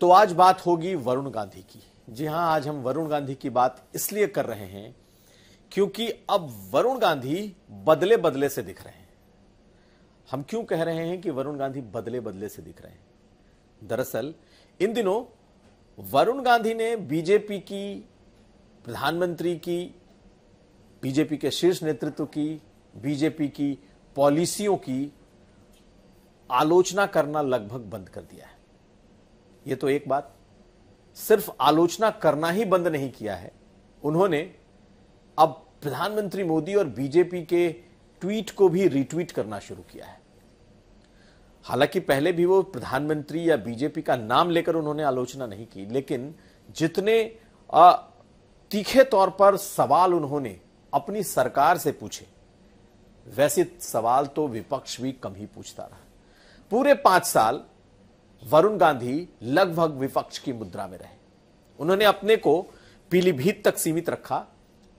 तो आज बात होगी वरुण गांधी की जी हां आज हम वरुण गांधी की बात इसलिए कर रहे हैं क्योंकि अब वरुण गांधी बदले बदले से दिख रहे हैं हम क्यों कह रहे हैं कि वरुण गांधी बदले बदले से दिख रहे हैं दरअसल इन दिनों वरुण गांधी ने बीजेपी की प्रधानमंत्री की बीजेपी के शीर्ष नेतृत्व की बीजेपी की पॉलिसियों की आलोचना करना लगभग बंद कर दिया है ये तो एक बात सिर्फ आलोचना करना ही बंद नहीं किया है उन्होंने अब प्रधानमंत्री मोदी और बीजेपी के ट्वीट को भी रीट्वीट करना शुरू किया है हालांकि पहले भी वो प्रधानमंत्री या बीजेपी का नाम लेकर उन्होंने आलोचना नहीं की लेकिन जितने तीखे तौर पर सवाल उन्होंने अपनी सरकार से पूछे वैसे सवाल तो विपक्ष भी कम ही पूछता रहा पूरे पांच साल वरुण गांधी लगभग विपक्ष की मुद्रा में रहे उन्होंने अपने को पीलीभीत तक सीमित रखा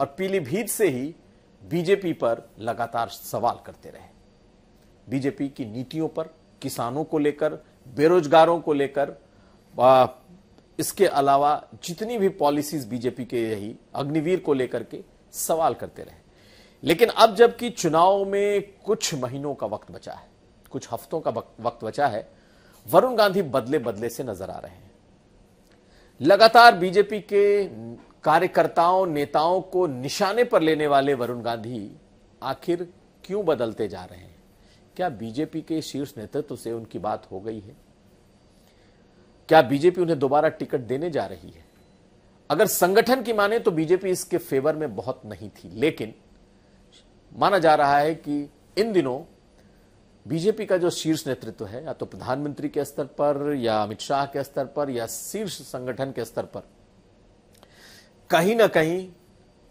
और पीलीभीत से ही बीजेपी पर लगातार सवाल करते रहे बीजेपी की नीतियों पर किसानों को लेकर बेरोजगारों को लेकर इसके अलावा जितनी भी पॉलिसीज बीजेपी के यही अग्निवीर को लेकर के सवाल करते रहे लेकिन अब जबकि चुनाव में कुछ महीनों का वक्त बचा है कुछ हफ्तों का वक्त बचा है वरुण गांधी बदले बदले से नजर आ रहे हैं लगातार बीजेपी के कार्यकर्ताओं नेताओं को निशाने पर लेने वाले वरुण गांधी आखिर क्यों बदलते जा रहे हैं क्या बीजेपी के शीर्ष नेतृत्व से उनकी बात हो गई है क्या बीजेपी उन्हें दोबारा टिकट देने जा रही है अगर संगठन की माने तो बीजेपी इसके फेवर में बहुत नहीं थी लेकिन माना जा रहा है कि इन दिनों बीजेपी का जो शीर्ष नेतृत्व है या तो प्रधानमंत्री के स्तर पर या अमित शाह के स्तर पर या शीर्ष संगठन के स्तर पर कहीं ना कहीं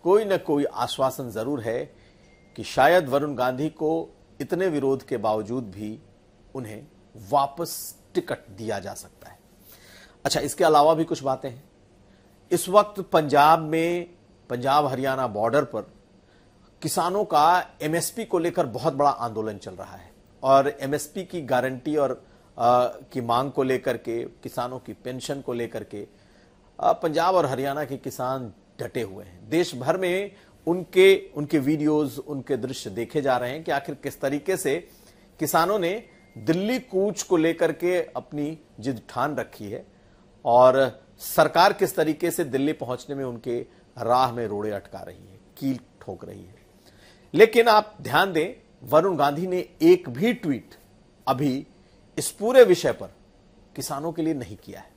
कोई ना कोई आश्वासन जरूर है कि शायद वरुण गांधी को इतने विरोध के बावजूद भी उन्हें वापस टिकट दिया जा सकता है अच्छा इसके अलावा भी कुछ बातें हैं इस वक्त पंजाब में पंजाब हरियाणा बॉर्डर पर किसानों का एमएसपी को लेकर बहुत बड़ा आंदोलन चल रहा है और एमएसपी की गारंटी और आ, की मांग को लेकर के किसानों की पेंशन को लेकर के आ, पंजाब और हरियाणा के किसान डटे हुए हैं देश भर में उनके उनके वीडियोस उनके दृश्य देखे जा रहे हैं कि आखिर किस तरीके से किसानों ने दिल्ली कूच को लेकर के अपनी जिद ठान रखी है और सरकार किस तरीके से दिल्ली पहुंचने में उनके राह में रोड़े अटका रही है कील ठोक रही है लेकिन आप ध्यान दें वरुण गांधी ने एक भी ट्वीट अभी इस पूरे विषय पर किसानों के लिए नहीं किया है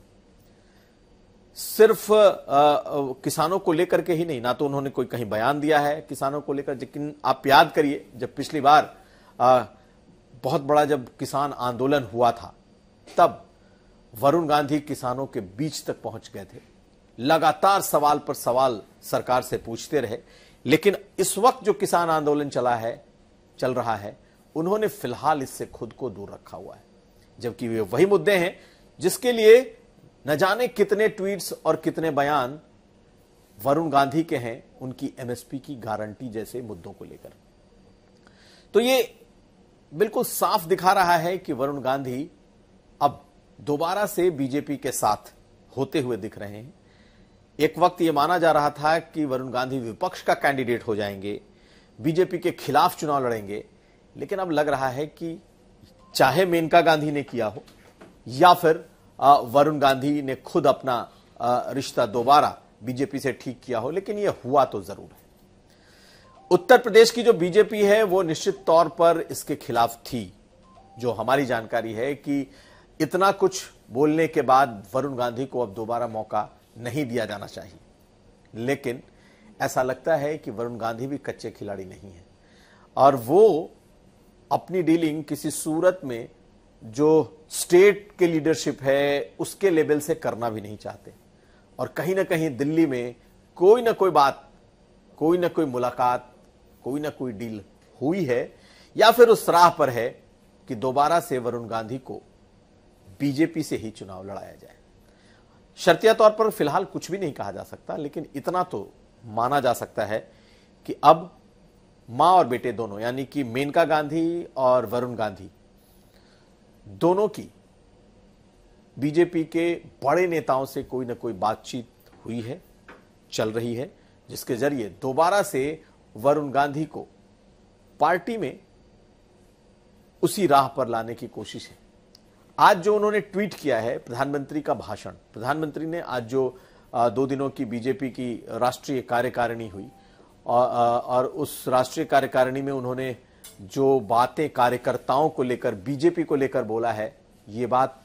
सिर्फ आ, आ, किसानों को लेकर के ही नहीं ना तो उन्होंने कोई कहीं बयान दिया है किसानों को लेकर लेकिन आप याद करिए जब पिछली बार आ, बहुत बड़ा जब किसान आंदोलन हुआ था तब वरुण गांधी किसानों के बीच तक पहुंच गए थे लगातार सवाल पर सवाल सरकार से पूछते रहे लेकिन इस वक्त जो किसान आंदोलन चला है चल रहा है उन्होंने फिलहाल इससे खुद को दूर रखा हुआ है जबकि वे वही मुद्दे हैं जिसके लिए न जाने कितने ट्वीट्स और कितने बयान वरुण गांधी के हैं उनकी एमएसपी की गारंटी जैसे मुद्दों को लेकर तो ये बिल्कुल साफ दिखा रहा है कि वरुण गांधी अब दोबारा से बीजेपी के साथ होते हुए दिख रहे हैं एक वक्त यह माना जा रहा था कि वरुण गांधी विपक्ष का कैंडिडेट हो जाएंगे बीजेपी के खिलाफ चुनाव लड़ेंगे लेकिन अब लग रहा है कि चाहे मेनका गांधी ने किया हो या फिर वरुण गांधी ने खुद अपना रिश्ता दोबारा बीजेपी से ठीक किया हो लेकिन यह हुआ तो जरूर है उत्तर प्रदेश की जो बीजेपी है वो निश्चित तौर पर इसके खिलाफ थी जो हमारी जानकारी है कि इतना कुछ बोलने के बाद वरुण गांधी को अब दोबारा मौका नहीं दिया जाना चाहिए लेकिन ऐसा लगता है कि वरुण गांधी भी कच्चे खिलाड़ी नहीं है और वो अपनी डीलिंग किसी सूरत में जो स्टेट के लीडरशिप है उसके लेवल से करना भी नहीं चाहते और कहीं ना कहीं दिल्ली में कोई ना कोई बात कोई ना कोई मुलाकात कोई ना कोई डील हुई है या फिर उस राह पर है कि दोबारा से वरुण गांधी को बीजेपी से ही चुनाव लड़ाया जाए शर्तिया तौर पर फिलहाल कुछ भी नहीं कहा जा सकता लेकिन इतना तो माना जा सकता है कि अब मां और बेटे दोनों यानी कि मेनका गांधी और वरुण गांधी दोनों की बीजेपी के बड़े नेताओं से कोई ना कोई बातचीत हुई है चल रही है जिसके जरिए दोबारा से वरुण गांधी को पार्टी में उसी राह पर लाने की कोशिश है आज जो उन्होंने ट्वीट किया है प्रधानमंत्री का भाषण प्रधानमंत्री ने आज जो दो दिनों की बीजेपी की राष्ट्रीय कार्यकारिणी हुई और, उस राष्ट्रीय कार्यकारिणी में उन्होंने जो बातें कार्यकर्ताओं को लेकर बीजेपी को लेकर बोला है ये बात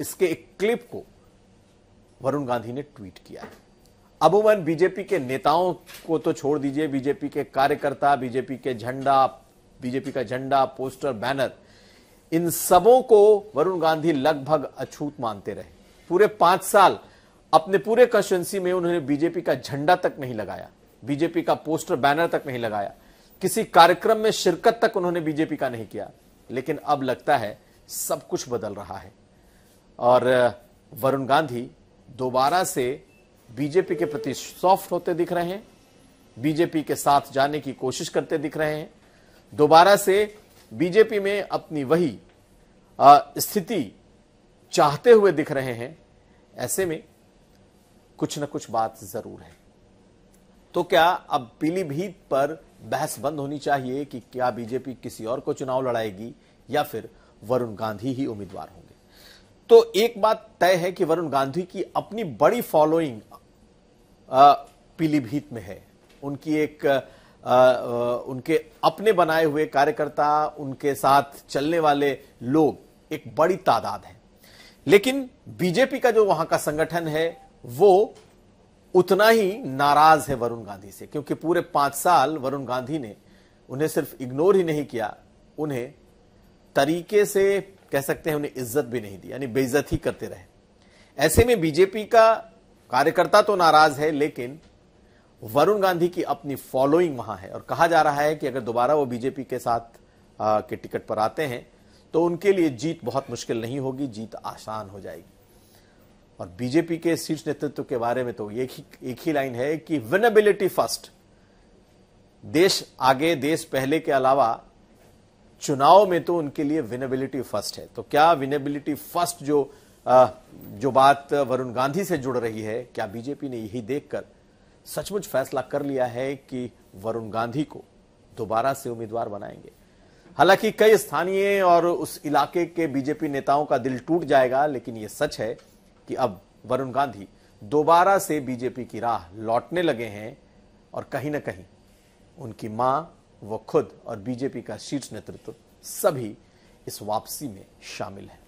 इसके एक क्लिप को वरुण गांधी ने ट्वीट किया है अमूमन बीजेपी के नेताओं को तो छोड़ दीजिए बीजेपी के कार्यकर्ता बीजेपी के झंडा बीजेपी का झंडा पोस्टर बैनर इन सबों को वरुण गांधी लगभग अछूत मानते रहे पूरे पांच साल अपने पूरे कंस्टिट्युएंसी में उन्होंने बीजेपी का झंडा तक नहीं लगाया बीजेपी का पोस्टर बैनर तक नहीं लगाया किसी कार्यक्रम में शिरकत तक उन्होंने बीजेपी का नहीं किया लेकिन अब लगता है सब कुछ बदल रहा है और वरुण गांधी दोबारा से बीजेपी के प्रति सॉफ्ट होते दिख रहे हैं बीजेपी के साथ जाने की कोशिश करते दिख रहे हैं दोबारा से बीजेपी में अपनी वही स्थिति चाहते हुए दिख रहे हैं ऐसे में कुछ ना कुछ बात जरूर है तो क्या अब पीलीभीत पर बहस बंद होनी चाहिए कि क्या बीजेपी किसी और को चुनाव लड़ाएगी या फिर वरुण गांधी ही उम्मीदवार होंगे तो एक बात तय है कि वरुण गांधी की अपनी बड़ी फॉलोइंग पीलीभीत में है उनकी एक आ, आ, उनके अपने बनाए हुए कार्यकर्ता उनके साथ चलने वाले लोग एक बड़ी तादाद है लेकिन बीजेपी का जो वहां का संगठन है वो उतना ही नाराज है वरुण गांधी से क्योंकि पूरे पांच साल वरुण गांधी ने उन्हें सिर्फ इग्नोर ही नहीं किया उन्हें तरीके से कह सकते हैं उन्हें इज्जत भी नहीं दी यानी बेइज्जत ही करते रहे ऐसे में बीजेपी का कार्यकर्ता तो नाराज है लेकिन वरुण गांधी की अपनी फॉलोइंग वहां है और कहा जा रहा है कि अगर दोबारा वो बीजेपी के साथ आ, के टिकट पर आते हैं तो उनके लिए जीत बहुत मुश्किल नहीं होगी जीत आसान हो जाएगी और बीजेपी के शीर्ष नेतृत्व के बारे में तो एक ही एक ही लाइन है कि विनेबिलिटी फर्स्ट देश आगे देश पहले के अलावा चुनाव में तो उनके लिए विनेबिलिटी फर्स्ट है तो क्या विनेबिलिटी फर्स्ट जो आ, जो बात वरुण गांधी से जुड़ रही है क्या बीजेपी ने यही देखकर सचमुच फैसला कर लिया है कि वरुण गांधी को दोबारा से उम्मीदवार बनाएंगे हालांकि कई स्थानीय और उस इलाके के बीजेपी नेताओं का दिल टूट जाएगा लेकिन यह सच है कि अब वरुण गांधी दोबारा से बीजेपी की राह लौटने लगे हैं और कहीं ना कहीं उनकी मां वो खुद और बीजेपी का शीर्ष नेतृत्व सभी इस वापसी में शामिल हैं